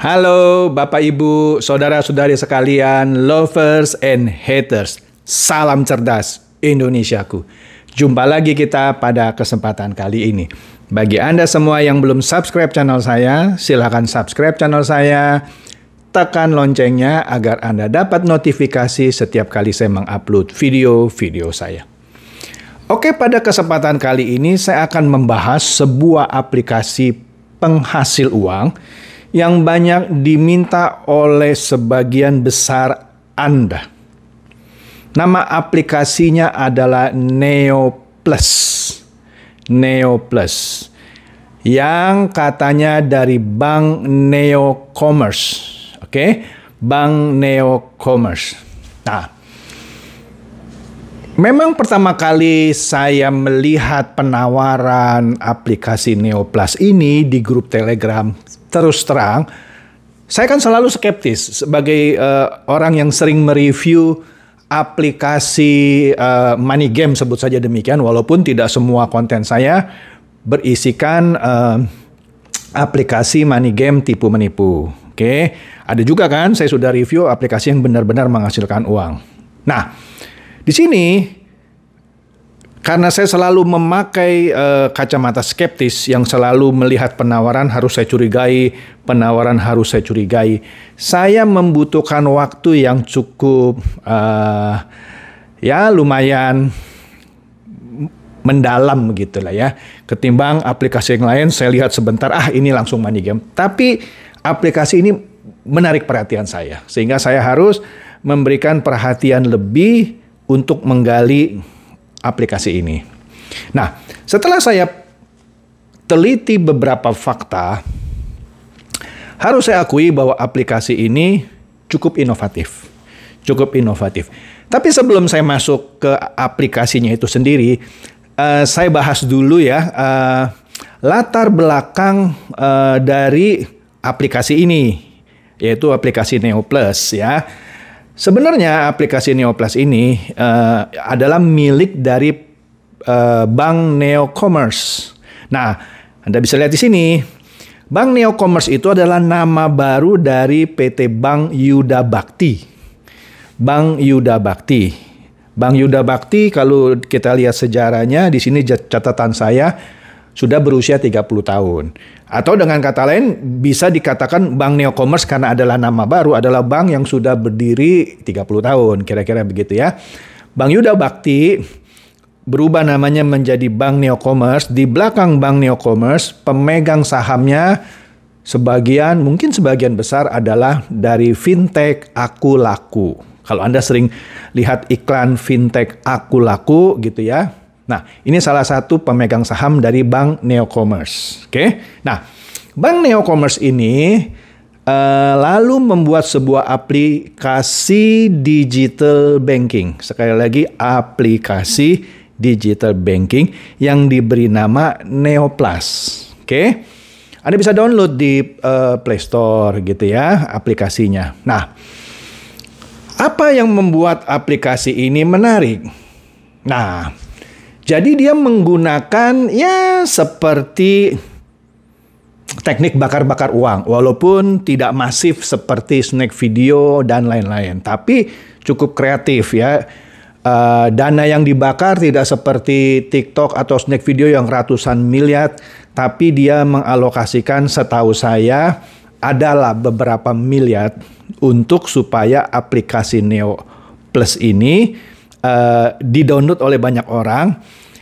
Halo Bapak Ibu, saudara-saudari sekalian, lovers and haters. Salam cerdas Indonesiaku. Jumpa lagi kita pada kesempatan kali ini. Bagi Anda semua yang belum subscribe channel saya, Silahkan subscribe channel saya. Tekan loncengnya agar Anda dapat notifikasi setiap kali saya mengupload video-video saya. Oke, pada kesempatan kali ini saya akan membahas sebuah aplikasi penghasil uang yang banyak diminta oleh sebagian besar Anda. Nama aplikasinya adalah Neo Plus. Neo Plus yang katanya dari Bank Neo Commerce. Oke, okay? Bank Neo Commerce. Nah, memang pertama kali saya melihat penawaran aplikasi Neo Plus ini di grup Telegram terus terang, saya kan selalu skeptis sebagai uh, orang yang sering mereview aplikasi uh, money game sebut saja demikian walaupun tidak semua konten saya berisikan uh, aplikasi money game tipu menipu. Oke, okay? ada juga kan saya sudah review aplikasi yang benar-benar menghasilkan uang. Nah, di sini karena saya selalu memakai uh, kacamata skeptis yang selalu melihat penawaran harus saya curigai, penawaran harus saya curigai. Saya membutuhkan waktu yang cukup uh, ya lumayan mendalam gitu lah ya. Ketimbang aplikasi yang lain saya lihat sebentar ah ini langsung money game. Tapi aplikasi ini menarik perhatian saya sehingga saya harus memberikan perhatian lebih untuk menggali aplikasi ini. Nah, setelah saya teliti beberapa fakta, harus saya akui bahwa aplikasi ini cukup inovatif. Cukup inovatif. Tapi sebelum saya masuk ke aplikasinya itu sendiri, uh, saya bahas dulu ya uh, latar belakang uh, dari aplikasi ini, yaitu aplikasi Neo Plus ya. Sebenarnya aplikasi NeoPlus ini uh, adalah milik dari uh, Bank Neocommerce. Nah, Anda bisa lihat di sini. Bank Neocommerce itu adalah nama baru dari PT Bank Yuda Bakti. Bank Yuda Bakti. Bank Yuda Bakti kalau kita lihat sejarahnya di sini catatan saya sudah berusia 30 tahun. Atau dengan kata lain bisa dikatakan bank neocommerce karena adalah nama baru adalah bank yang sudah berdiri 30 tahun, kira-kira begitu ya. bank Yuda Bakti berubah namanya menjadi Bank Neocommerce. Di belakang Bank Neocommerce, pemegang sahamnya sebagian, mungkin sebagian besar adalah dari fintech Aku Laku. Kalau Anda sering lihat iklan fintech Aku Laku gitu ya, Nah, ini salah satu pemegang saham dari Bank Neocommerce. Oke. Okay? Nah, Bank Neocommerce ini uh, lalu membuat sebuah aplikasi digital banking. Sekali lagi aplikasi digital banking yang diberi nama Neo Plus, Oke. Okay? Anda bisa download di uh, Play Store gitu ya aplikasinya. Nah, apa yang membuat aplikasi ini menarik? Nah, jadi dia menggunakan ya seperti teknik bakar-bakar uang walaupun tidak masif seperti snack video dan lain-lain tapi cukup kreatif ya uh, dana yang dibakar tidak seperti TikTok atau snack video yang ratusan miliar tapi dia mengalokasikan setahu saya adalah beberapa miliar untuk supaya aplikasi Neo Plus ini uh, didownload oleh banyak orang.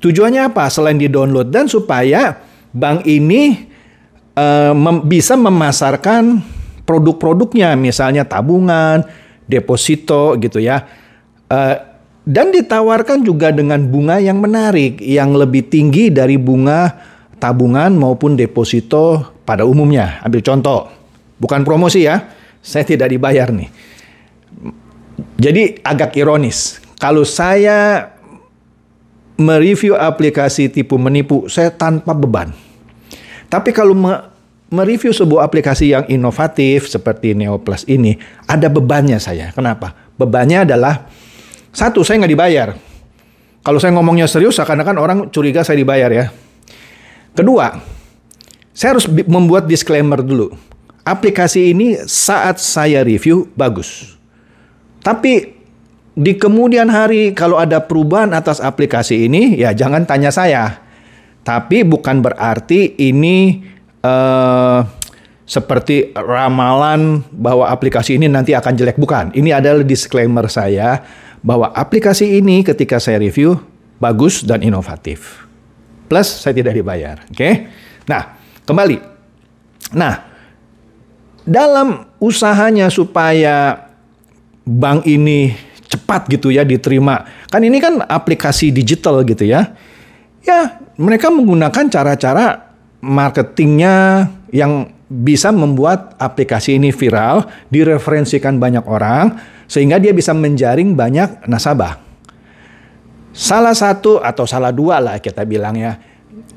Tujuannya apa? Selain didownload dan supaya bank ini uh, mem bisa memasarkan produk-produknya, misalnya tabungan, deposito gitu ya. Uh, dan ditawarkan juga dengan bunga yang menarik, yang lebih tinggi dari bunga tabungan maupun deposito pada umumnya. Ambil contoh, bukan promosi ya, saya tidak dibayar nih. Jadi agak ironis kalau saya mereview aplikasi tipu menipu, saya tanpa beban. Tapi kalau me mereview sebuah aplikasi yang inovatif seperti NeoPlus ini, ada bebannya saya. Kenapa? Bebannya adalah satu, saya nggak dibayar. Kalau saya ngomongnya serius, seakan-akan orang curiga saya dibayar ya. Kedua, saya harus membuat disclaimer dulu. Aplikasi ini saat saya review bagus. Tapi di kemudian hari kalau ada perubahan atas aplikasi ini, ya jangan tanya saya. Tapi bukan berarti ini eh, seperti ramalan bahwa aplikasi ini nanti akan jelek. Bukan. Ini adalah disclaimer saya bahwa aplikasi ini ketika saya review bagus dan inovatif. Plus saya tidak dibayar. Oke. Okay? Nah, kembali. Nah, dalam usahanya supaya bank ini cepat gitu ya diterima. Kan ini kan aplikasi digital gitu ya. Ya, mereka menggunakan cara-cara marketingnya yang bisa membuat aplikasi ini viral, direferensikan banyak orang, sehingga dia bisa menjaring banyak nasabah. Salah satu atau salah dua lah kita bilang ya,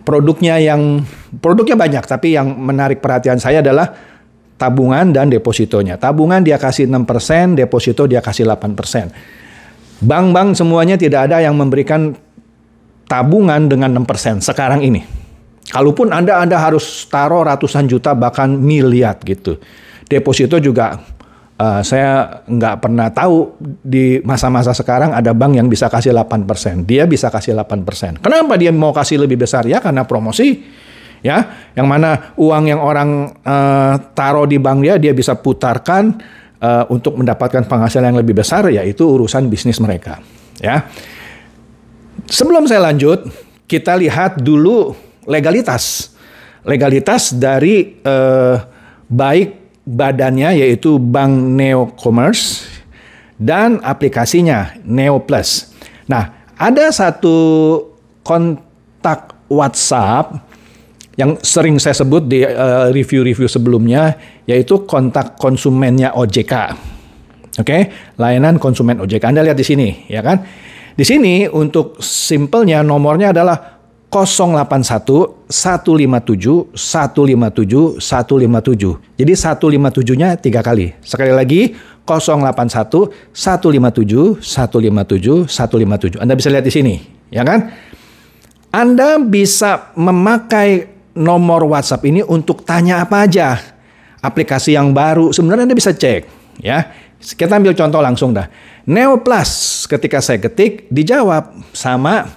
produknya yang produknya banyak, tapi yang menarik perhatian saya adalah tabungan dan depositonya. Tabungan dia kasih 6%, deposito dia kasih Bank-bank semuanya tidak ada yang memberikan tabungan dengan 6% sekarang ini. Kalaupun Anda Anda harus taruh ratusan juta bahkan miliar gitu. Deposito juga uh, saya nggak pernah tahu di masa-masa sekarang ada bank yang bisa kasih 8%. Dia bisa kasih 8%. Kenapa dia mau kasih lebih besar? Ya karena promosi. Ya, yang mana uang yang orang uh, taruh di bank dia dia bisa putarkan uh, untuk mendapatkan penghasilan yang lebih besar yaitu urusan bisnis mereka ya sebelum saya lanjut kita lihat dulu legalitas legalitas dari uh, baik badannya yaitu Bank Neo Commerce dan aplikasinya Neo Plus nah ada satu kontak WhatsApp yang sering saya sebut di eh, review-review sebelumnya yaitu kontak konsumennya OJK. Oke, okay? layanan konsumen OJK. Anda lihat di sini, ya kan? Di sini untuk simpelnya nomornya adalah 081 157 157 157. Jadi 157-nya tiga kali. Sekali lagi 081 157 157 157. Anda bisa lihat di sini, ya kan? Anda bisa memakai nomor WhatsApp ini untuk tanya apa aja. Aplikasi yang baru sebenarnya Anda bisa cek ya. Kita ambil contoh langsung dah. Neo Plus ketika saya ketik dijawab sama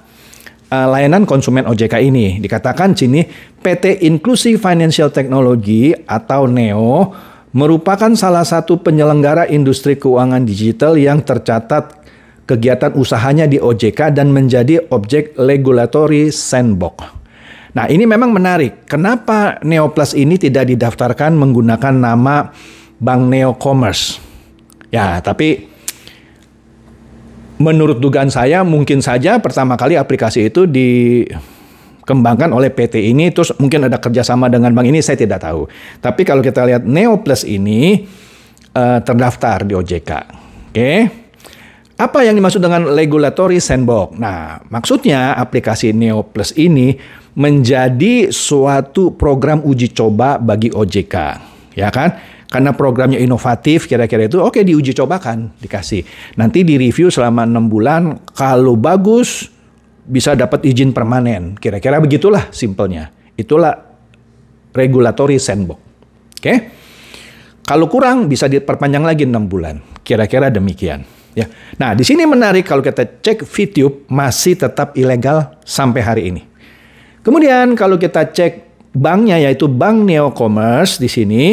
uh, layanan konsumen OJK ini. Dikatakan sini PT Inklusi Financial Technology atau NEO merupakan salah satu penyelenggara industri keuangan digital yang tercatat kegiatan usahanya di OJK dan menjadi objek regulatory sandbox. Nah, ini memang menarik. Kenapa Neoplus ini tidak didaftarkan menggunakan nama Bank Neo Commerce? Ya, tapi menurut dugaan saya mungkin saja pertama kali aplikasi itu dikembangkan oleh PT ini terus mungkin ada kerjasama dengan bank ini saya tidak tahu. Tapi kalau kita lihat Neoplus ini uh, terdaftar di OJK. Oke. Okay? Apa yang dimaksud dengan regulatory sandbox? Nah, maksudnya aplikasi Neoplus ini menjadi suatu program uji coba bagi OJK, ya kan? Karena programnya inovatif, kira-kira itu oke okay, diuji cobakan, dikasih. Nanti di review selama enam bulan, kalau bagus bisa dapat izin permanen, kira-kira begitulah simpelnya. Itulah regulatory sandbox, oke? Okay? Kalau kurang bisa diperpanjang lagi enam bulan, kira-kira demikian. Ya. Nah, di sini menarik kalau kita cek video masih tetap ilegal sampai hari ini. Kemudian kalau kita cek banknya yaitu Bank Neo Commerce di sini.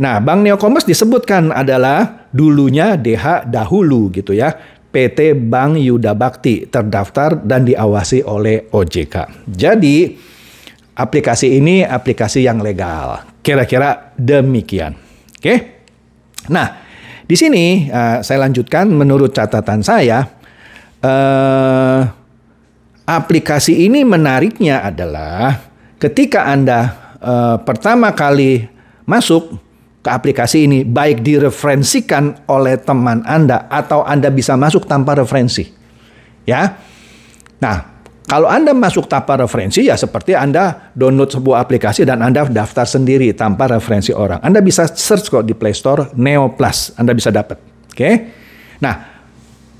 Nah, Bank Neo Commerce disebutkan adalah dulunya DH dahulu gitu ya. PT Bank Yuda Bakti terdaftar dan diawasi oleh OJK. Jadi, aplikasi ini aplikasi yang legal. Kira-kira demikian. Oke. Nah, di sini eh, saya lanjutkan menurut catatan saya eh aplikasi ini menariknya adalah ketika Anda uh, pertama kali masuk ke aplikasi ini baik direferensikan oleh teman Anda atau Anda bisa masuk tanpa referensi. Ya. Nah, kalau Anda masuk tanpa referensi ya seperti Anda download sebuah aplikasi dan Anda daftar sendiri tanpa referensi orang. Anda bisa search kok di Play Store Neo Plus, Anda bisa dapat. Oke. Okay? Nah,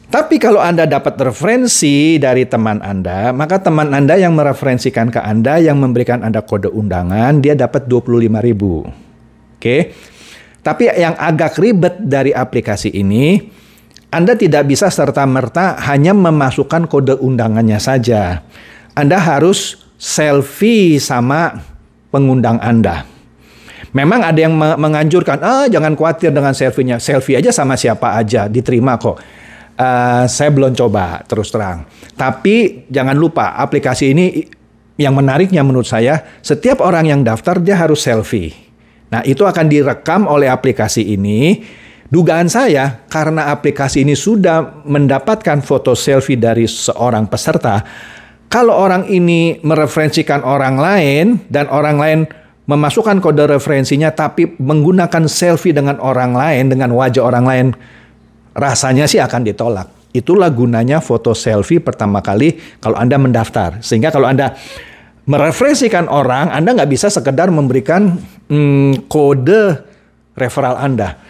tapi kalau Anda dapat referensi dari teman Anda, maka teman Anda yang mereferensikan ke Anda, yang memberikan Anda kode undangan, dia dapat 25 ribu. Oke. Okay? Tapi yang agak ribet dari aplikasi ini, Anda tidak bisa serta-merta hanya memasukkan kode undangannya saja. Anda harus selfie sama pengundang Anda. Memang ada yang menganjurkan, ah jangan khawatir dengan selfie-nya. Selfie aja sama siapa aja, diterima kok. Uh, saya belum coba terus terang. Tapi jangan lupa aplikasi ini yang menariknya menurut saya setiap orang yang daftar dia harus selfie. Nah itu akan direkam oleh aplikasi ini. Dugaan saya karena aplikasi ini sudah mendapatkan foto selfie dari seorang peserta, kalau orang ini mereferensikan orang lain dan orang lain memasukkan kode referensinya tapi menggunakan selfie dengan orang lain dengan wajah orang lain rasanya sih akan ditolak. Itulah gunanya foto selfie pertama kali kalau Anda mendaftar. Sehingga kalau Anda merefresikan orang, Anda nggak bisa sekedar memberikan hmm, kode referral Anda.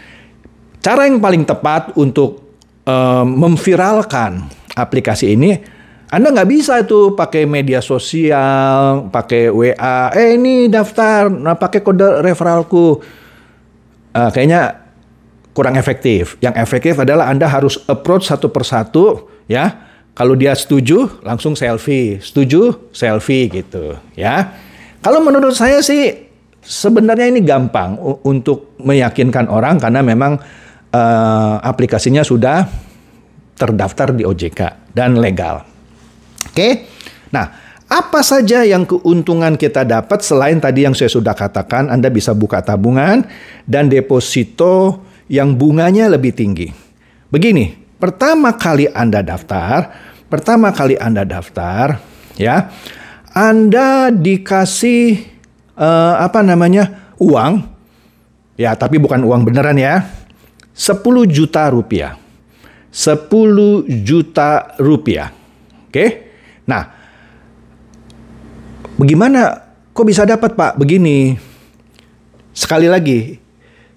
Cara yang paling tepat untuk um, memviralkan aplikasi ini, Anda nggak bisa itu pakai media sosial, pakai WA, eh ini daftar, nah pakai kode referralku. Uh, kayaknya kurang efektif. Yang efektif adalah Anda harus approach satu persatu ya. Kalau dia setuju, langsung selfie. Setuju, selfie gitu ya. Kalau menurut saya sih sebenarnya ini gampang untuk meyakinkan orang karena memang uh, aplikasinya sudah terdaftar di OJK dan legal. Oke. Nah, apa saja yang keuntungan kita dapat selain tadi yang saya sudah katakan Anda bisa buka tabungan dan deposito yang bunganya lebih tinggi. Begini, pertama kali Anda daftar, pertama kali Anda daftar, ya, Anda dikasih uh, apa namanya? uang. Ya, tapi bukan uang beneran ya. 10 juta rupiah. 10 juta rupiah. Oke. Nah, bagaimana kok bisa dapat Pak begini? Sekali lagi,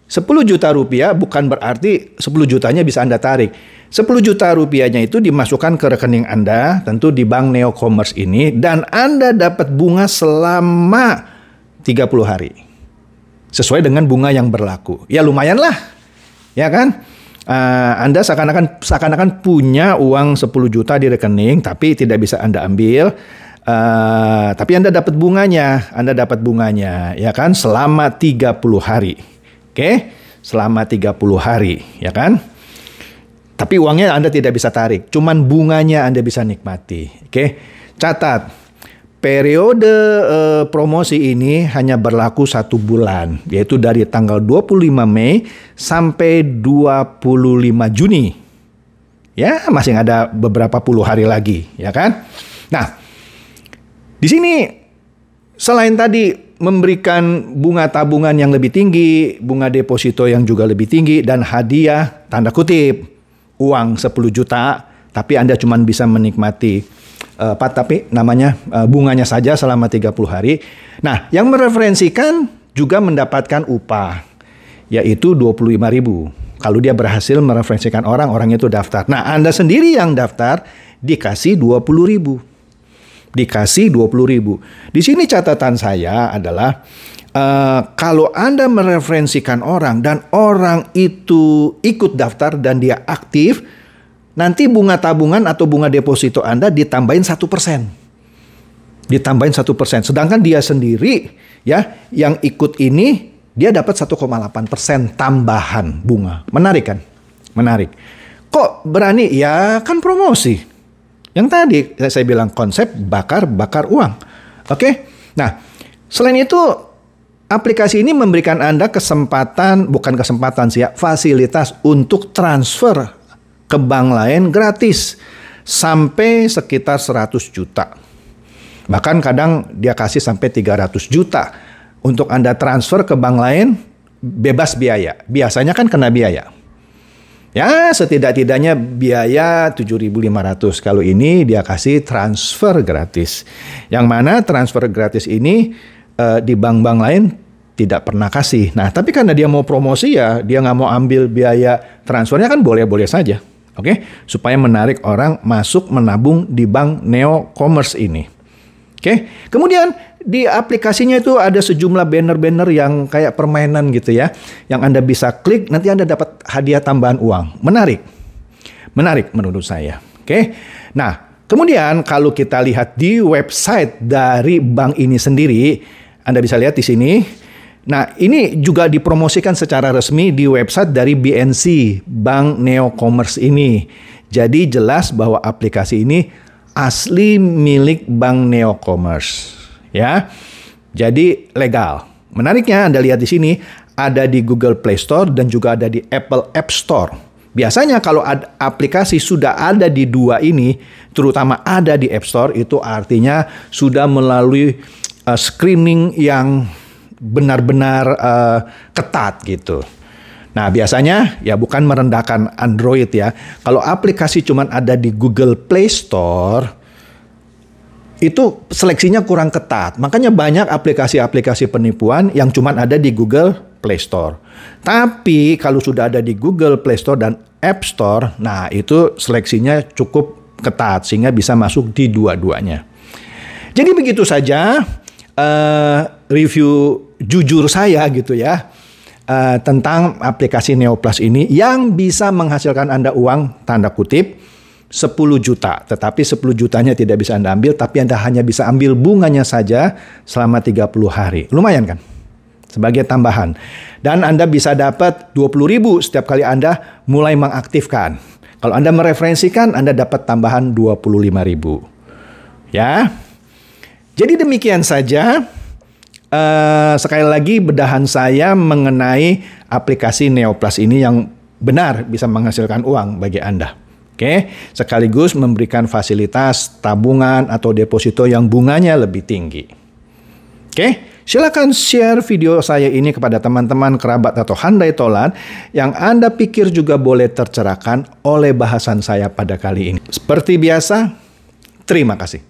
10 juta rupiah bukan berarti 10 jutanya bisa Anda tarik. 10 juta rupiahnya itu dimasukkan ke rekening Anda, tentu di Bank Neo Commerce ini, dan Anda dapat bunga selama 30 hari. Sesuai dengan bunga yang berlaku. Ya lumayan lah, ya kan? Uh, anda seakan-akan seakan-akan punya uang 10 juta di rekening, tapi tidak bisa Anda ambil. Uh, tapi Anda dapat bunganya, Anda dapat bunganya, ya kan, selama 30 hari. Oke, selama 30 hari, ya kan? Tapi uangnya Anda tidak bisa tarik, cuman bunganya Anda bisa nikmati. Oke. Catat, periode eh, promosi ini hanya berlaku satu bulan, yaitu dari tanggal 25 Mei sampai 25 Juni. Ya, masih ada beberapa puluh hari lagi, ya kan? Nah, di sini selain tadi memberikan bunga tabungan yang lebih tinggi, bunga deposito yang juga lebih tinggi, dan hadiah, tanda kutip, uang 10 juta, tapi Anda cuma bisa menikmati uh, eh, pat, tapi namanya uh, bunganya saja selama 30 hari. Nah, yang mereferensikan juga mendapatkan upah, yaitu 25 ribu. Kalau dia berhasil mereferensikan orang, orang itu daftar. Nah, Anda sendiri yang daftar dikasih 20 ribu dikasih puluh ribu. Di sini catatan saya adalah uh, kalau Anda mereferensikan orang dan orang itu ikut daftar dan dia aktif, nanti bunga tabungan atau bunga deposito Anda ditambahin satu persen. Ditambahin satu persen. Sedangkan dia sendiri ya yang ikut ini dia dapat 1,8 persen tambahan bunga. Menarik kan? Menarik. Kok berani? Ya kan promosi. Yang tadi saya bilang konsep bakar-bakar uang. Oke? Okay? Nah, selain itu aplikasi ini memberikan Anda kesempatan, bukan kesempatan sih ya, fasilitas untuk transfer ke bank lain gratis sampai sekitar 100 juta. Bahkan kadang dia kasih sampai 300 juta untuk Anda transfer ke bank lain bebas biaya. Biasanya kan kena biaya. Ya, setidak-tidaknya biaya 7.500. Kalau ini dia kasih transfer gratis. Yang mana transfer gratis ini uh, di bank-bank lain tidak pernah kasih. Nah, tapi karena dia mau promosi ya, dia nggak mau ambil biaya transfernya kan boleh-boleh saja. Oke, okay? supaya menarik orang masuk menabung di bank Neo Commerce ini. Oke, okay? kemudian di aplikasinya itu ada sejumlah banner-banner yang kayak permainan gitu ya, yang Anda bisa klik nanti Anda dapat hadiah tambahan uang. Menarik. Menarik menurut saya. Oke. Nah, kemudian kalau kita lihat di website dari bank ini sendiri, Anda bisa lihat di sini Nah, ini juga dipromosikan secara resmi di website dari BNC, Bank Neo Commerce ini. Jadi jelas bahwa aplikasi ini asli milik Bank Neo Commerce ya. Jadi legal. Menariknya Anda lihat di sini ada di Google Play Store dan juga ada di Apple App Store. Biasanya kalau ad, aplikasi sudah ada di dua ini, terutama ada di App Store itu artinya sudah melalui uh, screening yang benar-benar uh, ketat gitu. Nah, biasanya ya bukan merendahkan Android ya. Kalau aplikasi cuma ada di Google Play Store, itu seleksinya kurang ketat. Makanya banyak aplikasi-aplikasi penipuan yang cuma ada di Google Play Store. Tapi kalau sudah ada di Google Play Store dan App Store, nah itu seleksinya cukup ketat sehingga bisa masuk di dua-duanya. Jadi begitu saja uh, review jujur saya gitu ya. Uh, tentang aplikasi Neoplus ini yang bisa menghasilkan Anda uang tanda kutip 10 juta, tetapi 10 jutanya tidak bisa Anda ambil, tapi Anda hanya bisa ambil bunganya saja selama 30 hari. Lumayan kan? Sebagai tambahan. Dan Anda bisa dapat 20 ribu setiap kali Anda mulai mengaktifkan. Kalau Anda mereferensikan, Anda dapat tambahan 25 ribu. Ya, jadi demikian saja. Uh, sekali lagi bedahan saya mengenai aplikasi Neoplus ini yang benar bisa menghasilkan uang bagi Anda. Oke, sekaligus memberikan fasilitas tabungan atau deposito yang bunganya lebih tinggi. Oke, silakan share video saya ini kepada teman-teman kerabat atau handai tolan yang Anda pikir juga boleh tercerahkan oleh bahasan saya pada kali ini. Seperti biasa, terima kasih.